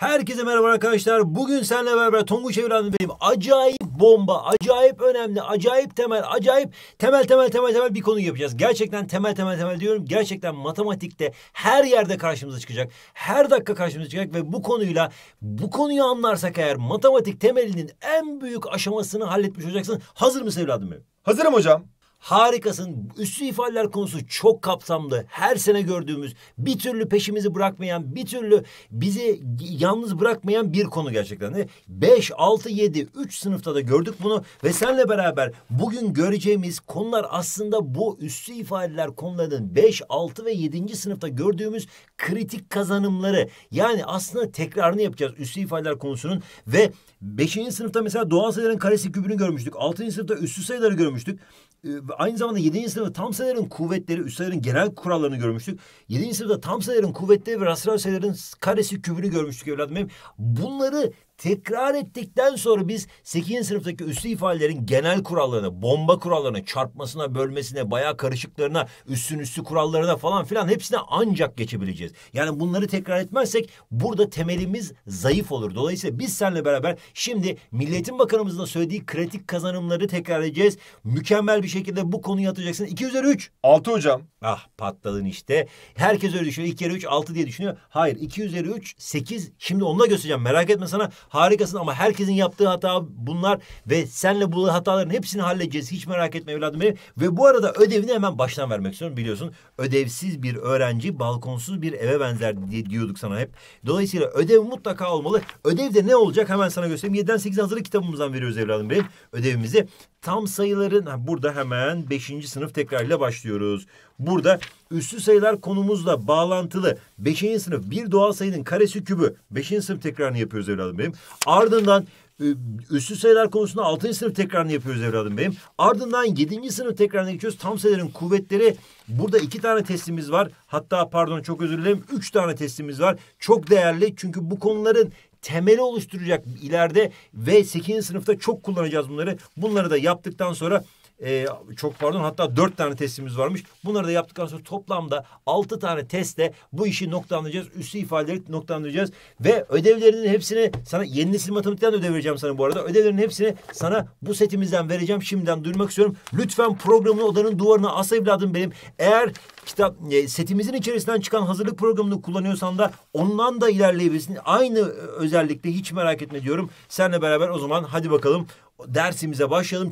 Herkese merhaba arkadaşlar. Bugün seninle beraber Tonguç Evren benim acayip bomba, acayip önemli, acayip temel, acayip temel temel temel temel bir konu yapacağız. Gerçekten temel temel temel diyorum. Gerçekten matematikte her yerde karşımıza çıkacak. Her dakika karşımıza çıkacak ve bu konuyla bu konuyu anlarsak eğer matematik temelinin en büyük aşamasını halletmiş olacaksın. Hazır mısın evladım benim? Hazırım hocam. Harikasın. üstü ifadeler konusu çok kapsamlı. Her sene gördüğümüz bir türlü peşimizi bırakmayan, bir türlü bizi yalnız bırakmayan bir konu gerçekten. 5, 6, 7, 3 sınıfta da gördük bunu ve senle beraber bugün göreceğimiz konular aslında bu üstü ifadeler konularının 5, 6 ve 7. sınıfta gördüğümüz kritik kazanımları. Yani aslında tekrarını yapacağız üstü ifadeler konusunun ve 5. sınıfta mesela doğal sayıların karesi kübünü görmüştük. 6. sınıfta üstü sayıları görmüştük. Ee, aynı zamanda 7. sınıfta tam sayıların kuvvetleri, üst sayıların genel kurallarını görmüştük. 7. sınıfta tam sayıların kuvvetleri ve rastlar sayıların karesi kübünü görmüştük evladım benim. Bunları tekrar ettikten sonra biz 8. sınıftaki üslü ifadelerin genel kurallarını, bomba kurallarını, çarpmasına, bölmesine, bayağı karışıklarına, üstün üstü kurallarına falan filan hepsine ancak geçebileceğiz. Yani bunları tekrar etmezsek burada temelimiz zayıf olur. Dolayısıyla biz seninle beraber şimdi Milletin Bakanımızın da söylediği kritik kazanımları tekrar edeceğiz. Mükemmel bir şekilde bu konuyu atacaksın. 2 üzeri 3. 6 hocam. Ah patladın işte. Herkes öyle düşünüyor. 2 kere 3 6 diye düşünüyor. Hayır 2 üzeri 3 8. Şimdi onu da göstereceğim. Merak etme sana harikasın ama herkesin yaptığı hata bunlar ve senle bu hataların hepsini halledeceğiz. Hiç merak etme evladım benim. Ve bu arada ödevini hemen baştan vermek istiyorum. Biliyorsun ödevsiz bir öğrenci balkonsuz bir eve benzer diye diyorduk sana hep. Dolayısıyla ödev mutlaka olmalı. Ödevde ne olacak hemen sana göstereyim. 7'den 8 hazırlık kitabımızdan veriyoruz evladım benim ödevimizi. Tam sayıların burada hemen 5. sınıf tekrarıyla başlıyoruz. Burada üslü sayılar konumuzla bağlantılı 5. sınıf bir doğal sayının karesi kübü 5. sınıf tekrarını yapıyoruz evladım benim. Ardından e, üslü sayılar konusunda 6. sınıf tekrarını yapıyoruz evladım benim. Ardından 7. sınıf tekrarına geçiyoruz. Tam sayıların kuvvetleri burada iki tane testimiz var. Hatta pardon çok özür dilerim üç tane testimiz var. Çok değerli çünkü bu konuların temeli oluşturacak ileride ve 8. sınıfta çok kullanacağız bunları. Bunları da yaptıktan sonra e, çok pardon hatta dört tane testimiz varmış. Bunları da yaptıktan sonra toplamda altı tane testle bu işi noktalandıracağız. Üstü ifadeleri noktalandıracağız. Ve ödevlerinin hepsini sana yeni nesil matematikten de ödev vereceğim sana bu arada. Ödevlerinin hepsini sana bu setimizden vereceğim. Şimdiden duyurmak istiyorum. Lütfen programın odanın duvarına as evladım benim. Eğer kitap e, setimizin içerisinden çıkan hazırlık programını kullanıyorsan da ondan da ilerleyebilirsin. Aynı e, özellikle hiç merak etme diyorum. Seninle beraber o zaman hadi bakalım dersimize başlayalım.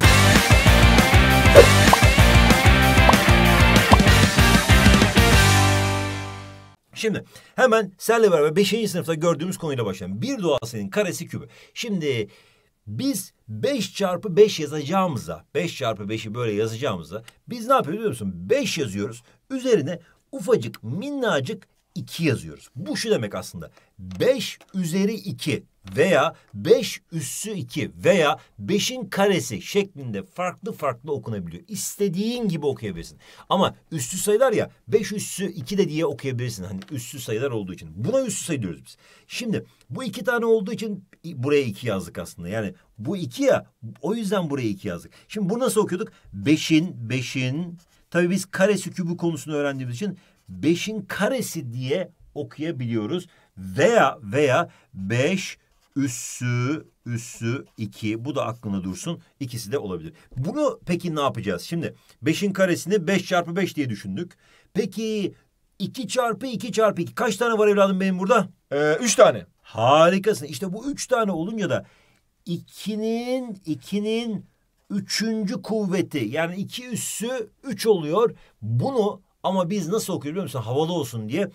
Şimdi hemen senle beraber 5. sınıfta gördüğümüz konuyla başlayalım. Bir doğasının karesi kübü. Şimdi biz 5 çarpı 5 yazacağımıza, 5 çarpı 5'i böyle yazacağımıza biz ne yapıyoruz biliyor musun? 5 yazıyoruz. Üzerine ufacık minnacık 2 yazıyoruz. Bu şu demek aslında. 5 üzeri 2 veya 5 üssü 2 veya 5'in karesi şeklinde farklı farklı okunabiliyor. İstediğin gibi okuyabilirsin. Ama üssü sayılar ya 5 üssü 2 de diye okuyabilirsin. Hani üssü sayılar olduğu için. Buna üssü sayı diyoruz biz. Şimdi bu iki tane olduğu için buraya 2 yazdık aslında. Yani bu 2 ya o yüzden buraya 2 yazdık. Şimdi bunu nasıl okuyorduk? 5'in 5'in tabii biz karesi kübü konusunu öğrendiğimiz için 5'in karesi diye okuyabiliyoruz. Veya veya 5 üssü üssü 2 bu da aklına dursun ikisi de olabilir. Bunu peki ne yapacağız? Şimdi 5'in karesini 5 çarpı 5 diye düşündük. Peki 2 çarpı 2 çarpı 2 kaç tane var evladım benim burada? 3 ee, üç tane. Harikasın işte bu 3 tane olunca da 2'nin 2'nin üçüncü kuvveti yani 2 üssü 3 oluyor. Bunu ama biz nasıl okuyoruz biliyor musun havalı olsun diye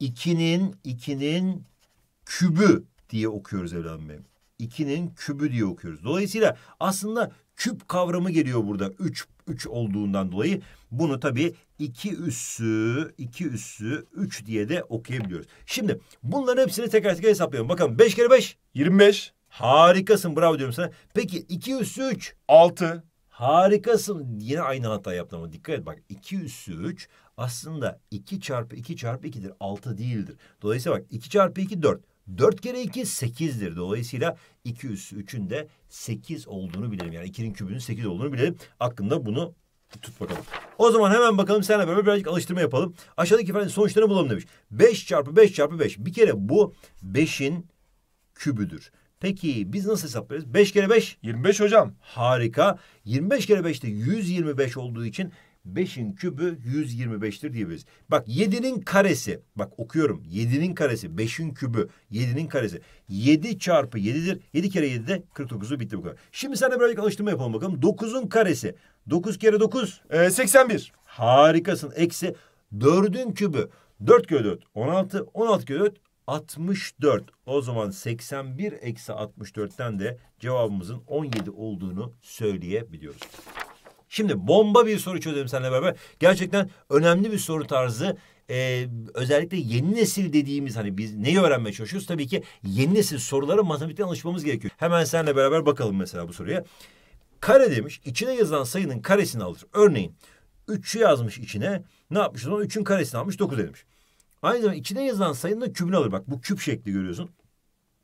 2'nin 2'nin kübü diye okuyoruz evlenme. 2'nin kübü diye okuyoruz. Dolayısıyla aslında küp kavramı geliyor burada. üç üç olduğundan dolayı bunu tabii iki üssü, iki üssü, üç diye de okuyabiliyoruz. Şimdi bunların hepsini tekrar tekrar hesaplayalım. Bakalım beş kere beş. Yirmi beş. Harikasın bravo diyorum sana. Peki iki üssü üç. Altı. Harikasın. Yine aynı hata yaptım ama dikkat et bak. iki üssü üç aslında iki çarpı iki çarpı ikidir. Altı değildir. Dolayısıyla bak iki çarpı iki dört. 4 kere 2 8'dir. Dolayısıyla 2 üssü 3'ün de 8 olduğunu bilelim. Yani 2'nin kübünün 8 olduğunu bilelim. Aklında bunu tut bakalım. O zaman hemen bakalım seninle beraber birazcık alıştırma yapalım. Aşağıdaki ifadenin sonuçlarını bulalım demiş. 5 çarpı 5 çarpı 5. Bir kere bu 5'in kübüdür. Peki biz nasıl hesaplarız? 5 kere 5? 25 hocam. Harika. 25 kere 5 de 125 olduğu için 5'in kübü 125'tir diyebiliriz. Bak 7'nin karesi bak okuyorum 7'nin karesi 5'in kübü 7'nin karesi 7 çarpı 7'dir. 7 kere 7 de 49'u bitti bu kadar. Şimdi sana böyle bir alıştırma yapalım bakalım. 9'un karesi 9 kere 9 Ee, 81. harikasın eksi 4'ün kübü 4 kere 4 16 16 kere 4 64. O zaman 81 eksi 64'ten de cevabımızın 17 olduğunu söyleyebiliyoruz. Şimdi bomba bir soru çözelim seninle beraber. Gerçekten önemli bir soru tarzı. Ee, özellikle yeni nesil dediğimiz hani biz neyi öğrenmeye çalışıyoruz? Tabii ki yeni nesil sorulara matematikten alışmamız gerekiyor. Hemen seninle beraber bakalım mesela bu soruya. Kare demiş içine yazılan sayının karesini alır. Örneğin 3'ü yazmış içine ne yapmış o zaman 3'ün karesini almış 9 demiş. Aynı zamanda içine yazılan sayının da kübünü alır. Bak bu küp şekli görüyorsun.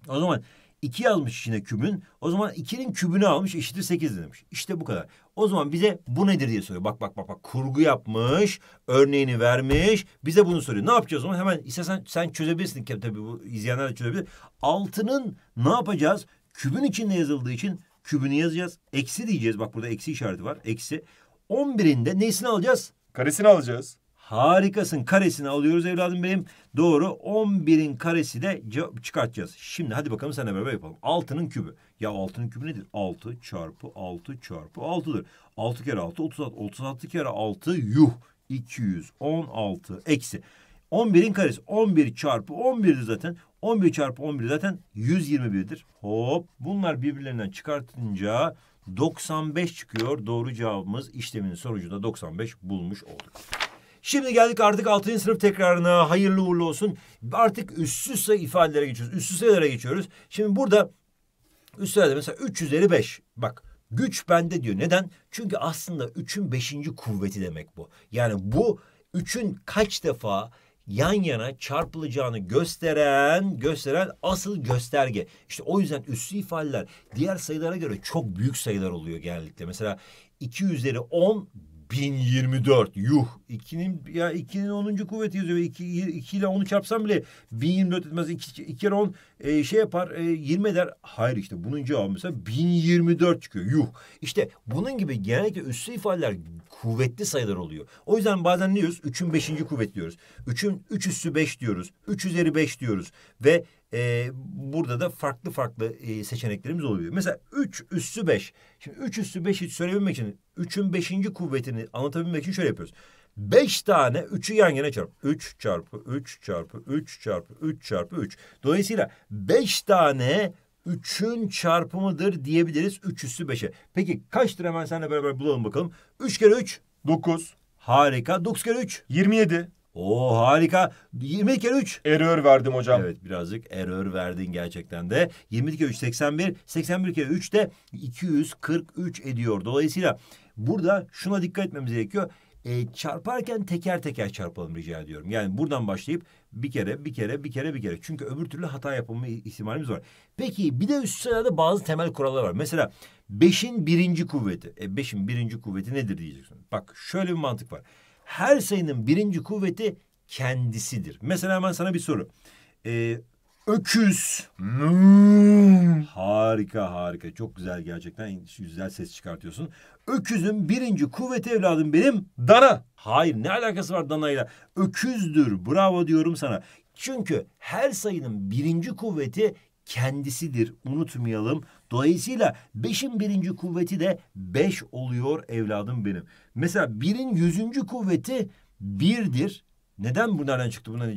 O zaman 2 yazmış içine kübün. O zaman 2'nin kübünü almış eşittir 8 demiş. İşte bu kadar. O zaman bize bu nedir diye soruyor. Bak bak bak bak kurgu yapmış, örneğini vermiş. Bize bunu soruyor. Ne yapacağız o zaman? Hemen istersen sen çözebilirsin. Tabii bu izleyenler de çözebilir. Altının ne yapacağız? Kübün içinde yazıldığı için kübünü yazacağız. Eksi diyeceğiz. Bak burada eksi işareti var. Eksi. 11'inde nesini alacağız? Karesini alacağız. Harikasın karesini alıyoruz evladım benim. Doğru 11'in karesi de çıkartacağız. Şimdi hadi bakalım seninle beraber yapalım. 6'nın kübü. Ya 6'nın kübü nedir? 6 çarpı 6 çarpı 6'dır. 6 kere 6 36. 36 kere 6 yuh 216 eksi. 11'in karesi 11 çarpı 11'dir zaten. 11 çarpı 11 zaten 121'dir. Hop bunlar birbirlerinden çıkartınca 95 çıkıyor. Doğru cevabımız işlemin sonucunda 95 bulmuş olduk. Şimdi geldik artık 6. sınıf tekrarına. Hayırlı uğurlu olsun. Artık üstsüz sayı ifadelere geçiyoruz. Üstsüz sayılara geçiyoruz. Şimdi burada üst sayıda mesela 3 üzeri 5. Bak güç bende diyor. Neden? Çünkü aslında 3'ün 5. kuvveti demek bu. Yani bu 3'ün kaç defa yan yana çarpılacağını gösteren gösteren asıl gösterge. İşte o yüzden üssü ifadeler diğer sayılara göre çok büyük sayılar oluyor genellikle. Mesela 2 üzeri 10 1024 yuh 2'nin ya 2'nin 10. kuvveti yazıyor. 2, 2 ile 10'u çarpsam bile 1024 etmez. 2, 2 kere 10 e, şey yapar e, 20 eder. Hayır işte bunun cevabı mesela 1024 çıkıyor yuh. İşte bunun gibi genellikle üssü ifadeler kuvvetli sayılar oluyor. O yüzden bazen ne diyoruz? 3'ün 5. kuvvet diyoruz. 3'ün 3 üssü 5 diyoruz. 3 üzeri 5 diyoruz. Ve e, burada da farklı farklı e, seçeneklerimiz oluyor. Mesela 3 üssü 5. Şimdi üç üssü beşi söyleyebilmek için üçün beşinci kuvvetini anlatabilmek için şöyle yapıyoruz. 5 tane üçü yan yana çarp. 3 çarpı 3 çarpı 3 çarpı 3 çarpı 3. Dolayısıyla 5 tane üçün çarpımıdır diyebiliriz 3 üssü 5'e. Peki kaçtır hemen seninle beraber bulalım bakalım. 3 kere 3, 9. Harika. 9 kere 3, 27. Oo harika. 20 kere 3. Error verdim hocam. Evet birazcık error verdin gerçekten de. 20 kere 3 81. 81 kere 3 de 243 ediyor. Dolayısıyla burada şuna dikkat etmemiz gerekiyor. E, çarparken teker teker çarpalım rica ediyorum. Yani buradan başlayıp bir kere, bir kere, bir kere, bir kere. Çünkü öbür türlü hata yapılma ihtimalimiz var. Peki bir de üst sırada bazı temel kurallar var. Mesela beşin birinci kuvveti. E beşin birinci kuvveti nedir diyeceksin. Bak şöyle bir mantık var her sayının birinci kuvveti kendisidir. Mesela ben sana bir soru. Ee, öküz. Hmm. Harika harika. Çok güzel gerçekten güzel ses çıkartıyorsun. Öküzün birinci kuvveti evladım benim dana. Hayır ne alakası var danayla? Öküzdür. Bravo diyorum sana. Çünkü her sayının birinci kuvveti kendisidir. Unutmayalım. Dolayısıyla beşin birinci kuvveti de beş oluyor evladım benim. Mesela birin yüzüncü kuvveti birdir. Neden bu nereden çıktı? Bundan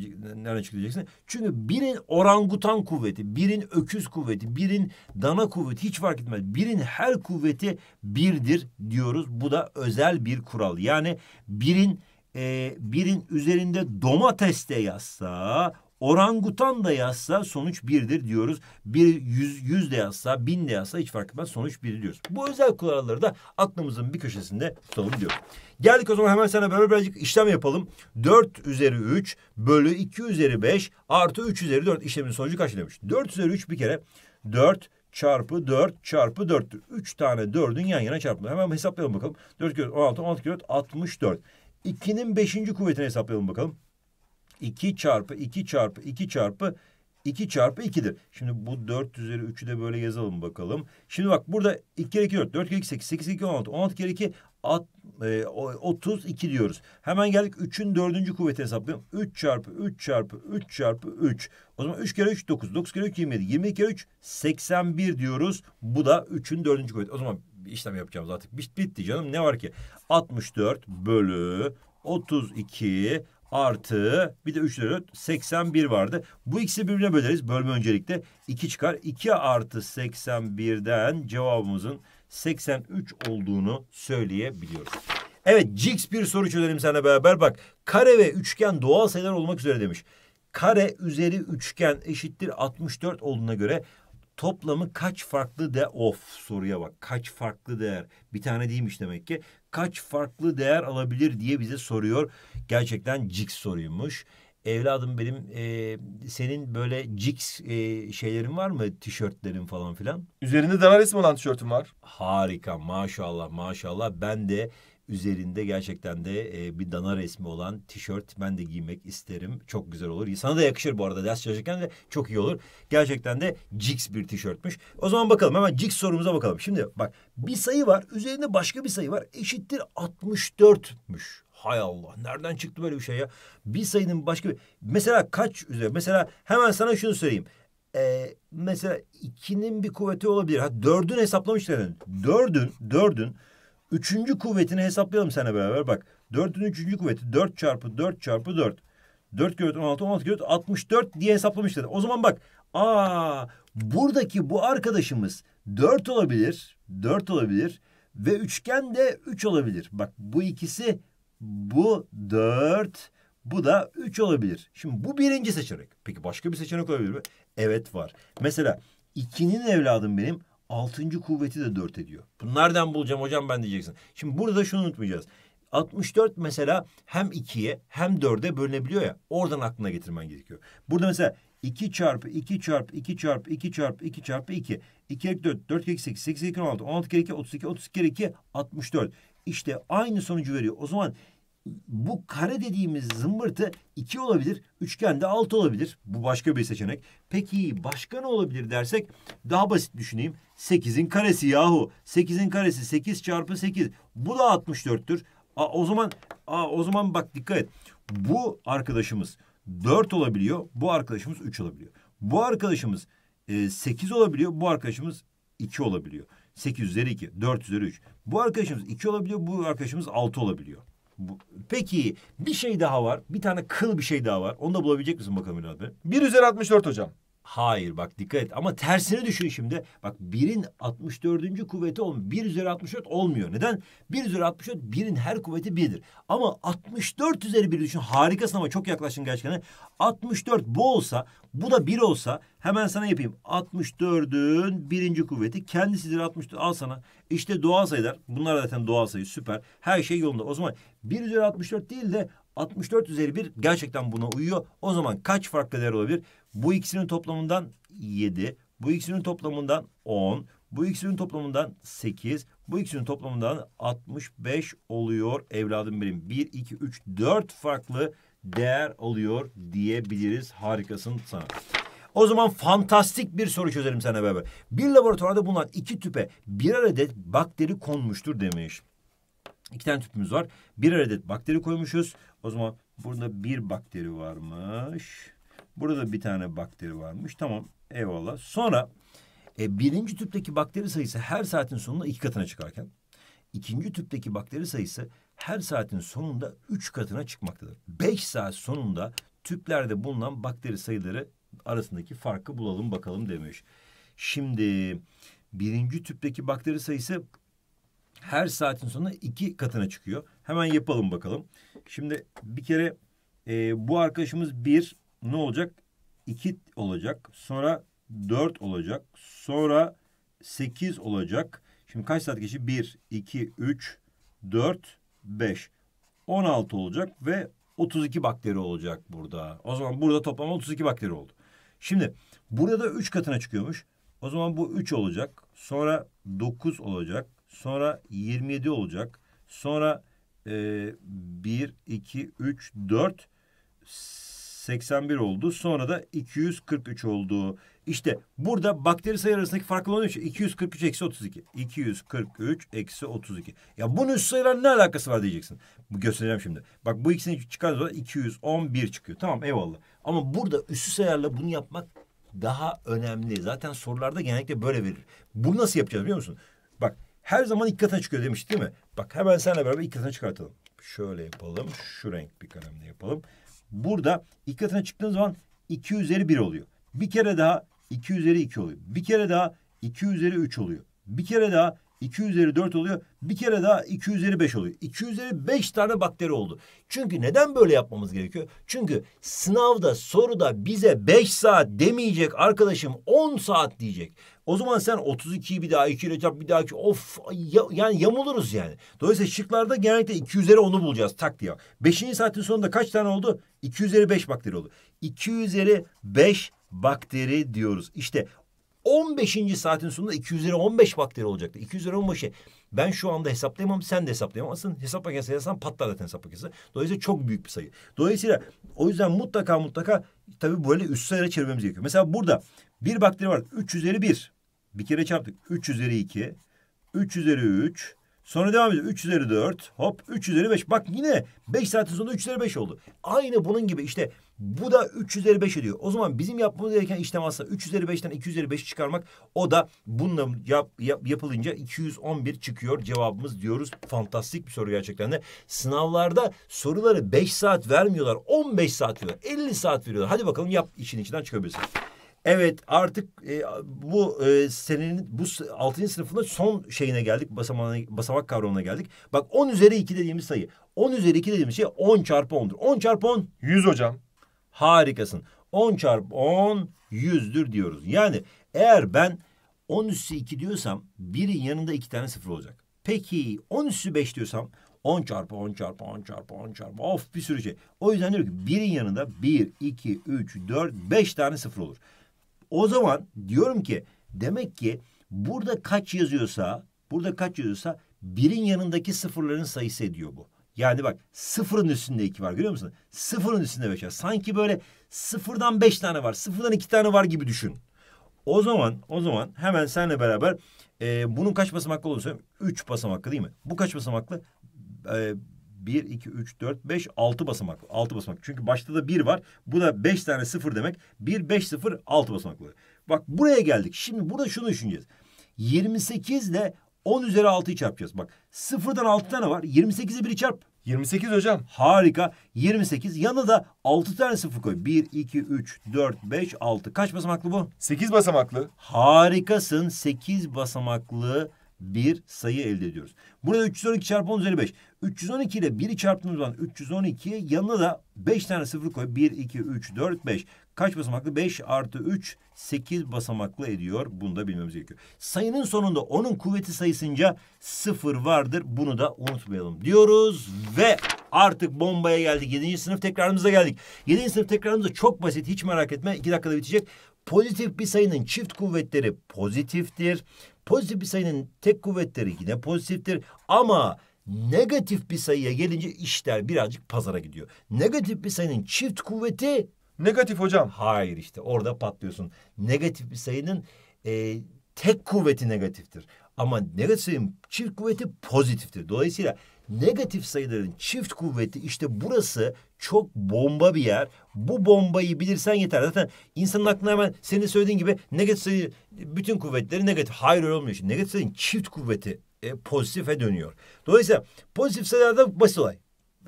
nereden çıktı diyeceksin? Çünkü birin orangutan kuvveti, birin öküz kuvveti, birin dana kuvveti hiç fark etmez. Birin her kuvveti birdir diyoruz. Bu da özel bir kural. Yani birin e, birin üzerinde domates de yazsa Orangutan da yazsa sonuç birdir diyoruz. Bir yüz, yüz de yazsa, bin de yazsa hiç fark etmez sonuç bir diyoruz. Bu özel kuralları da aklımızın bir köşesinde tutalım diyor. Geldik o zaman hemen sana böyle birazcık işlem yapalım. 4 üzeri 3 bölü 2 üzeri 5 artı 3 üzeri 4 işlemin sonucu kaç demiş? 4 üzeri 3 bir kere 4 çarpı 4 çarpı 4'tür. 3 tane 4'ün yan yana çarpımı. Hemen hesaplayalım bakalım. 4 kere 16, 16 kere 4, 64. 2'nin 5. kuvvetini hesaplayalım bakalım. 2 çarpı 2 çarpı 2 çarpı 2 çarpı 2'dir. Şimdi bu 4 üzeri 3'ü de böyle yazalım bakalım. Şimdi bak burada 2 kere 2 4, 4 kere 2 8, 8 kere 2 16, 16 kere 2 at, e, 32 diyoruz. Hemen geldik 3'ün 4. kuvvetini hesaplayalım. 3 çarpı 3 çarpı 3 çarpı 3. O zaman 3 kere 3 9, 9 kere 3 27, 22 kere 3 81 diyoruz. Bu da 3'ün 4. kuvveti. O zaman işlem yapacağımız artık bitti canım ne var ki? 64 bölü 32 artı bir de 3 4 81 vardı. Bu ikisi birbirine böleriz. Bölme öncelikle 2 çıkar. 2 artı 81'den cevabımızın 83 olduğunu söyleyebiliyoruz. Evet Cix bir soru çözelim seninle beraber. Bak kare ve üçgen doğal sayılar olmak üzere demiş. Kare üzeri üçgen eşittir 64 olduğuna göre toplamı kaç farklı de of soruya bak. Kaç farklı değer. Bir tane değilmiş demek ki kaç farklı değer alabilir diye bize soruyor. Gerçekten cik soruymuş. Evladım benim e, senin böyle cix e, şeylerin var mı? Tişörtlerin falan filan. Üzerinde dana resmi olan tişörtüm var. Harika maşallah maşallah. Ben de üzerinde gerçekten de e, bir dana resmi olan tişört ben de giymek isterim. Çok güzel olur. Sana da yakışır bu arada ders çalışırken de çok iyi olur. Gerçekten de Jix bir tişörtmüş. O zaman bakalım hemen Jix sorumuza bakalım. Şimdi bak bir sayı var üzerinde başka bir sayı var eşittir 64'müş. Hay Allah nereden çıktı böyle bir şey ya? Bir sayının başka bir... Mesela kaç üzeri? Mesela hemen sana şunu söyleyeyim. Ee, mesela ikinin bir kuvveti olabilir. Ha, dördün hesaplamışlar. Dördün, dördün Üçüncü kuvvetini hesaplayalım seninle beraber. Bak dörtün üçüncü kuvveti dört çarpı dört çarpı dört. Dört kere on altı on altı kere altmış dört diye hesaplamışlar. O zaman bak aa buradaki bu arkadaşımız dört olabilir. Dört olabilir. Ve üçgen de üç olabilir. Bak bu ikisi bu dört. Bu da üç olabilir. Şimdi bu birinci seçenek. Peki başka bir seçenek olabilir mi? Evet var. Mesela ikinin evladım benim altıncı kuvveti de dört ediyor. Bunu nereden bulacağım hocam ben diyeceksin. Şimdi burada şunu unutmayacağız. 64 mesela hem ikiye hem dörde bölünebiliyor ya. Oradan aklına getirmen gerekiyor. Burada mesela 2 çarpı 2 çarpı 2 çarpı 2 çarpı 2 çarpı 2. 2 kere 4, 4 kere 8, 8 kere 16, 16 kere 2, 32, 32 kere 2, 64. İşte aynı sonucu veriyor. O zaman bu kare dediğimiz zımbırtı iki olabilir. Üçgen de altı olabilir. Bu başka bir seçenek. Peki başka ne olabilir dersek daha basit düşüneyim. Sekizin karesi yahu. Sekizin karesi sekiz çarpı sekiz. Bu da 64'tür. Aa, o zaman aa, o zaman bak dikkat et. Bu arkadaşımız dört olabiliyor. Bu arkadaşımız üç olabiliyor. Bu arkadaşımız e, 8 olabiliyor. Bu arkadaşımız 2 olabiliyor. 8 üzeri 2, 4 üzeri 3. Bu arkadaşımız 2 olabiliyor, bu arkadaşımız 6 olabiliyor peki bir şey daha var. Bir tane kıl bir şey daha var. Onu da bulabilecek misin bakalım Ünal Bey? 1 üzeri 64 hocam. Hayır bak dikkat et ama tersini düşün şimdi. Bak birin 64. kuvveti 10. 1 üzeri 64 olmuyor. Neden? 1 üzeri 64 birin her kuvveti 1'dir. Ama 64 üzeri 1 düşün. Harikasın ama çok yaklaşın gerçekten. 64 bu olsa bu da 1 olsa hemen sana yapayım. 64'ün birinci kuvveti kendisidir 64 al sana. İşte doğal sayılar. Bunlar zaten doğal sayı süper. Her şey yolunda. O zaman 1 üzeri 64 değil de 64 üzeri 1 gerçekten buna uyuyor. O zaman kaç farklı değer olabilir? Bu ikisinin toplamından 7, bu ikisinin toplamından 10, bu ikisinin toplamından 8, bu ikisinin toplamından 65 oluyor evladım benim. 1, 2, 3, 4 farklı değer alıyor diyebiliriz. Harikasın sana. O zaman fantastik bir soru çözelim sana beraber. Bir laboratuvarda bulunan iki tüpe birer adet bakteri konmuştur demiş. İki tane tüpümüz var. Birer adet bakteri koymuşuz. O zaman burada bir bakteri varmış. Burada bir tane bakteri varmış. Tamam eyvallah. Sonra e, birinci tüpteki bakteri sayısı her saatin sonunda iki katına çıkarken ikinci tüpteki bakteri sayısı her saatin sonunda üç katına çıkmaktadır. Beş saat sonunda tüplerde bulunan bakteri sayıları arasındaki farkı bulalım bakalım demiş. Şimdi birinci tüpteki bakteri sayısı her saatin sonunda iki katına çıkıyor. Hemen yapalım bakalım. Şimdi bir kere e, bu arkadaşımız bir ne olacak? 2 olacak. Sonra 4 olacak. Sonra 8 olacak. Şimdi kaç saat geçti? 1, 2, 3, 4, 5. 16 olacak ve 32 bakteri olacak burada. O zaman burada toplam 32 bakteri oldu. Şimdi burada da 3 katına çıkıyormuş. O zaman bu 3 olacak. Sonra 9 olacak. Sonra 27 olacak. Sonra e, 1, 2, 3, 4, 81 oldu. Sonra da 243 oldu. İşte burada bakteri sayı arasındaki farklı olan 243 eksi 32. 243 eksi 32. Ya bunun üst sayıların ne alakası var diyeceksin. Bu göstereceğim şimdi. Bak bu ikisini çıkardığında zaman 211 çıkıyor. Tamam eyvallah. Ama burada üssü sayarla bunu yapmak daha önemli. Zaten sorularda genellikle böyle verir. Bunu nasıl yapacağız biliyor musun? Bak her zaman ilk kata çıkıyor demiş değil mi? Bak hemen seninle beraber ilk kata çıkartalım. Şöyle yapalım. Şu renk bir kalemle yapalım. Burada iki katına çıktığın zaman 2 üzeri 1 oluyor. Bir kere daha 2 üzeri 2 oluyor. Bir kere daha 2 üzeri 3 oluyor. Bir kere daha 2 üzeri 4 oluyor. Bir kere daha 2 üzeri 5 oluyor. 2 üzeri 5 tane bakteri oldu. Çünkü neden böyle yapmamız gerekiyor? Çünkü sınavda soruda bize 5 saat demeyecek arkadaşım 10 saat diyecek. O zaman sen 32'yi bir daha 2 ile çarp bir daha 2 of ya, yani yamuluruz yani. Dolayısıyla şıklarda genellikle 2 üzeri 10'u bulacağız tak diye. 5. saatin sonunda kaç tane oldu? 2 üzeri 5 bakteri oldu. 2 üzeri 5 bakteri diyoruz. İşte 15. saatin sonunda 200 lira 15 bakteri olacaktı. 200 lira 15'e ben şu anda hesaplayamam sen de hesaplayamazsın. Hesap makinesi yazsan patlar zaten hesap makinesi. Dolayısıyla çok büyük bir sayı. Dolayısıyla o yüzden mutlaka mutlaka tabii böyle üst sayılara çevirmemiz gerekiyor. Mesela burada bir bakteri var 3 üzeri 1. Bir kere çarptık 3 üzeri 2. 3 üzeri 3. Sonra devam ediyor. 3 üzeri 4. Hop 3 üzeri 5. Bak yine 5 saatin sonunda 3 üzeri 5 oldu. Aynı bunun gibi işte bu da 3 üzeri 5 ediyor. O zaman bizim yapmamız gereken işlem aslında 3 üzeri 5'ten 2 üzeri 5'i çıkarmak. O da bununla yap, yap, yapılınca 211 çıkıyor cevabımız diyoruz. Fantastik bir soru gerçekten de. Sınavlarda soruları 5 saat vermiyorlar. 15 saat veriyorlar. 50 saat veriyorlar. Hadi bakalım yap işin içinden çıkabilirsin. Evet artık e, bu e, senenin bu 6. sınıfında son şeyine geldik. basamak basamak kavramına geldik. Bak 10 üzeri 2 dediğimiz sayı. 10 üzeri 2 dediğimiz şey 10 çarpı 10'dur. 10 çarpı 10 100 hocam. Harikasın. 10 çarpı 10 yüzdür diyoruz. Yani eğer ben 10 üssü 2 diyorsam birin yanında 2 tane sıfır olacak. Peki 10 üssü 5 diyorsam 10 çarpı 10 çarpı 10 çarpı 10 çarpı of bir sürü şey. O yüzden diyor ki birin yanında 1, 2, 3, 4, 5 tane sıfır olur. O zaman diyorum ki demek ki burada kaç yazıyorsa burada kaç yazıyorsa birin yanındaki sıfırların sayısı ediyor bu. Yani bak sıfırın üstünde iki var görüyor musun? Sıfırın üstünde beş var. Sanki böyle sıfırdan beş tane var. Sıfırdan iki tane var gibi düşün. O zaman o zaman hemen seninle beraber e, bunun kaç basamaklı olduğunu söyleyeyim. Üç basamaklı değil mi? Bu kaç basamaklı? E, bir, iki, üç, dört, beş, altı basamak. Altı basamak. Çünkü başta da bir var. Bu da beş tane sıfır demek. Bir, beş, sıfır, altı basamaklı. Bak buraya geldik. Şimdi burada şunu düşüneceğiz. 28 ile 10 üzeri 6'yı çarpacağız. Bak sıfırdan 6 tane var. 28'e 1'i çarp. 28 hocam. Harika. 28. Yanına da 6 tane sıfır koy. 1, 2, 3, 4, 5, 6. Kaç basamaklı bu? 8 basamaklı. Harikasın. 8 basamaklı bir sayı elde ediyoruz. Burada 312 çarpı 10 üzeri 5. 312 ile 1'i çarptığımız zaman 312'ye yanına da 5 tane sıfır koy. 1, 2, 3, 4, 5 kaç basamaklı? 5 artı 3 8 basamaklı ediyor. Bunu da bilmemiz gerekiyor. Sayının sonunda onun kuvveti sayısınca sıfır vardır. Bunu da unutmayalım diyoruz ve artık bombaya geldik. Yedinci sınıf tekrarımıza geldik. Yedinci sınıf tekrarımız çok basit. Hiç merak etme. iki dakikada bitecek. Pozitif bir sayının çift kuvvetleri pozitiftir. Pozitif bir sayının tek kuvvetleri yine pozitiftir. Ama negatif bir sayıya gelince işler birazcık pazara gidiyor. Negatif bir sayının çift kuvveti Negatif hocam. Hayır işte orada patlıyorsun. Negatif bir sayının e, tek kuvveti negatiftir. Ama negatif sayının çift kuvveti pozitiftir. Dolayısıyla negatif sayıların çift kuvveti işte burası çok bomba bir yer. Bu bombayı bilirsen yeter. Zaten insanın aklına hemen senin söylediğin gibi negatif sayı bütün kuvvetleri negatif. Hayır öyle olmuyor. Şimdi negatif sayının çift kuvveti e, pozitife dönüyor. Dolayısıyla pozitif sayılarda basit olay.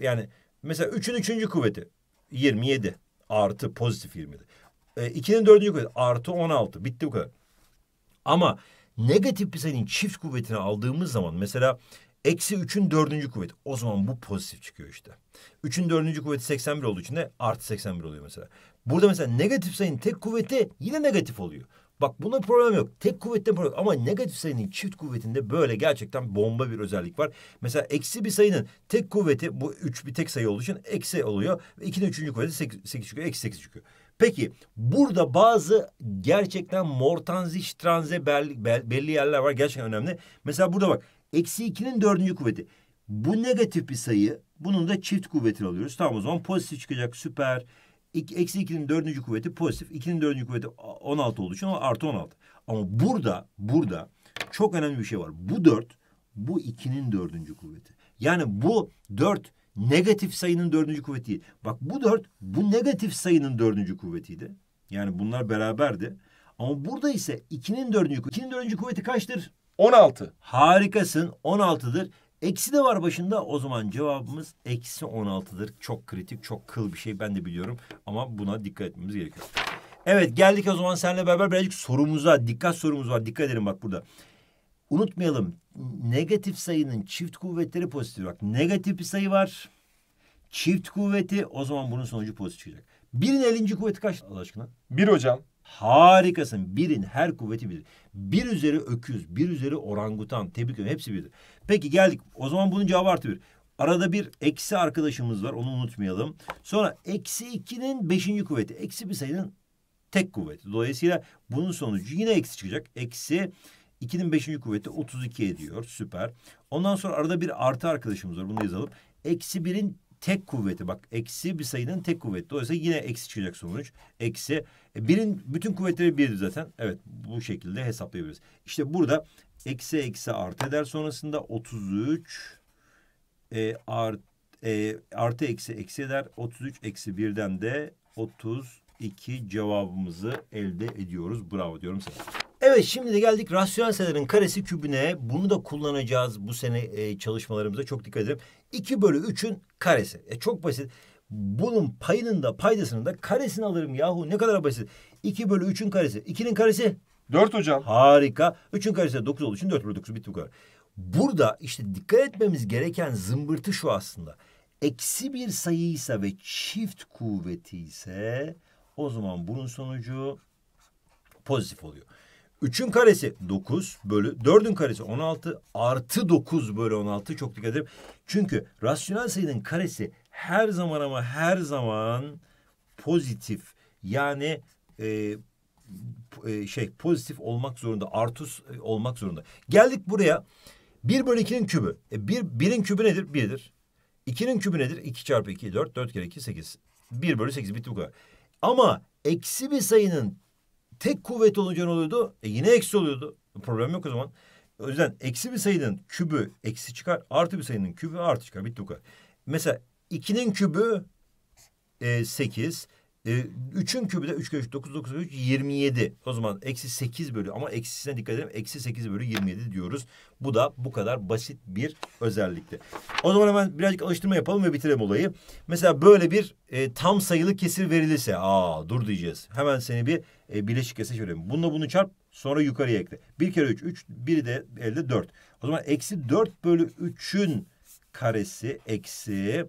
Yani mesela üçün üçüncü kuvveti 27. Artı pozitif 27. E, 2'nin 4'ünü koyduk. Artı 16. Bitti bu kadar. Ama negatif bir sayının çift kuvvetini aldığımız zaman mesela eksi 3'ün 4. kuvveti. O zaman bu pozitif çıkıyor işte. 3'ün 4. kuvveti 81 olduğu için de artı 81 oluyor mesela. Burada mesela negatif sayının tek kuvveti yine negatif oluyor. Bak buna problem yok. Tek kuvvette problem yok. Ama negatif sayının çift kuvvetinde böyle gerçekten bomba bir özellik var. Mesela eksi bir sayının tek kuvveti bu üç bir tek sayı olduğu için eksi oluyor. İki de üçüncü kuvveti sekiz, sekiz çıkıyor. Eksi sekiz çıkıyor. Peki burada bazı gerçekten mortanzi, transe belli, belli yerler var. Gerçekten önemli. Mesela burada bak. Eksi ikinin dördüncü kuvveti. Bu negatif bir sayı. Bunun da çift kuvvetini alıyoruz. Tamam o zaman pozitif çıkacak. Süper eksi 2'nin dördüncü kuvveti pozitif. 2'nin dördüncü kuvveti 16 olduğu için artı 16. Ama burada, burada çok önemli bir şey var. Bu 4, bu 2'nin dördüncü kuvveti. Yani bu 4 negatif sayının dördüncü kuvveti değil. Bak bu 4, bu negatif sayının dördüncü kuvvetiydi. Yani bunlar beraberdi. Ama burada ise 2'nin dördüncü, 2'nin dördüncü kuvveti kaçtır? 16. Harikasın 16'dır Eksi de var başında. O zaman cevabımız eksi 16'dır. Çok kritik, çok kıl bir şey ben de biliyorum. Ama buna dikkat etmemiz gerekiyor. Evet geldik o zaman seninle beraber birazcık sorumuza. Dikkat sorumuz var. Dikkat edelim bak burada. Unutmayalım negatif sayının çift kuvvetleri pozitif. Bak negatif bir sayı var. Çift kuvveti o zaman bunun sonucu pozitif çıkacak. Birin elinci kuvveti kaç Allah aşkına? Bir hocam. Harikasın. Birin her kuvveti bilir. Bir üzeri öküz, bir üzeri orangutan. Tebrik ederim. Hepsi bilir. Peki geldik. O zaman bunun cevabı artı bir. Arada bir eksi arkadaşımız var. Onu unutmayalım. Sonra eksi ikinin beşinci kuvveti. Eksi bir sayının tek kuvveti. Dolayısıyla bunun sonucu yine eksi çıkacak. Eksi ikinin beşinci kuvveti 32 ediyor. Süper. Ondan sonra arada bir artı arkadaşımız var. Bunu yazalım. Eksi birin tek kuvveti bak eksi bir sayının tek kuvveti. Dolayısıyla yine eksi çıkacak sonuç. Eksi e, birin bütün kuvvetleri birdir zaten. Evet bu şekilde hesaplayabiliriz. İşte burada eksi eksi art eder sonrasında 33 e, art, e, artı eksi eksi eder. 33 eksi birden de 32 cevabımızı elde ediyoruz. Bravo diyorum sana. Evet şimdi de geldik rasyonel sayıların karesi kübüne. Bunu da kullanacağız bu sene e, çalışmalarımıza. Çok dikkat edelim. 2 bölü 3'ün karesi. E, çok basit. Bunun payının da paydasının da karesini alırım yahu. Ne kadar basit. 2 bölü 3'ün karesi. 2'nin karesi? 4 hocam. Harika. 3'ün karesi de 9 olduğu için 4 bölü 9 bitti bu kadar. Burada işte dikkat etmemiz gereken zımbırtı şu aslında. Eksi bir sayıysa ve çift kuvveti ise o zaman bunun sonucu pozitif oluyor. 3'ün karesi 9 bölü 4'ün karesi 16 artı 9 bölü 16 çok dikkat edin. Çünkü rasyonel sayının karesi her zaman ama her zaman pozitif yani e, e, şey pozitif olmak zorunda artus e, olmak zorunda. Geldik buraya 1 bölü 2'nin kübü. E, 1, 1'in kübü nedir? 1'dir. 2'nin kübü nedir? 2 çarpı 2 4 4 kere 2 8. 1 bölü 8 bitti bu kadar. Ama eksi bir sayının tek kuvvet olunca ne oluyordu? E yine eksi oluyordu. Problem yok o zaman. O yüzden eksi bir sayının kübü eksi çıkar. Artı bir sayının kübü artı çıkar. Bitti bu kadar. Mesela ikinin kübü e, sekiz. E, üçün kübü de üç kere üç. Dokuz, dokuz, üç, yirmi yedi. O zaman eksi sekiz bölü ama eksisine dikkat edelim. Eksi sekiz bölü yirmi yedi diyoruz. Bu da bu kadar basit bir özellikti. O zaman hemen birazcık alıştırma yapalım ve bitirelim olayı. Mesela böyle bir e, tam sayılı kesir verilirse. Aa dur diyeceğiz. Hemen seni bir e, birleşik ise şöyle. Bununla bunu çarp sonra yukarıya ekle. Bir kere üç. Üç biri de elde dört. O zaman eksi dört bölü üçün karesi eksi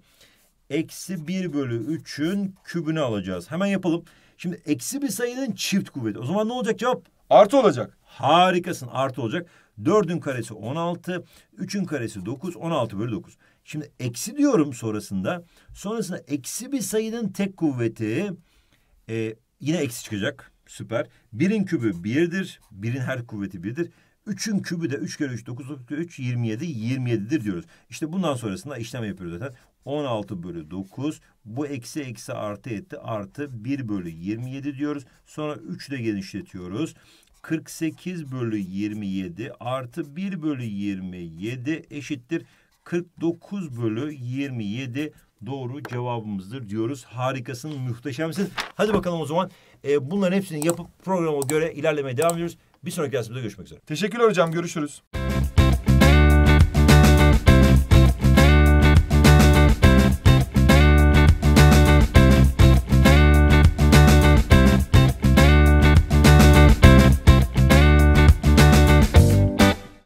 eksi bir bölü üçün kübünü alacağız. Hemen yapalım. Şimdi eksi bir sayının çift kuvveti. O zaman ne olacak cevap? Artı olacak. Harikasın artı olacak. 4'ün karesi 16, 3'ün karesi 9, 16 bölü 9. Şimdi eksi diyorum sonrasında. Sonrasında eksi bir sayının tek kuvveti e, yine eksi çıkacak. Süper. Birin kübü birdir. Birin her kuvveti birdir. Üçün kübü de üç kere üç dokuz dokuz üç yirmi yedi yirmi yedidir diyoruz. İşte bundan sonrasında işlem yapıyoruz zaten. On altı bölü dokuz. Bu eksi eksi artı etti. Artı bir bölü yirmi yedi diyoruz. Sonra üç de genişletiyoruz. 48 bölü 27 artı 1 bölü 27 eşittir 49 bölü 27 doğru cevabımızdır diyoruz. Harikasın, muhteşemsin. Hadi bakalım o zaman e, bunların hepsini yapıp programa göre ilerlemeye devam ediyoruz. Bir sonraki dersimizde görüşmek üzere. Teşekkürler hocam, görüşürüz.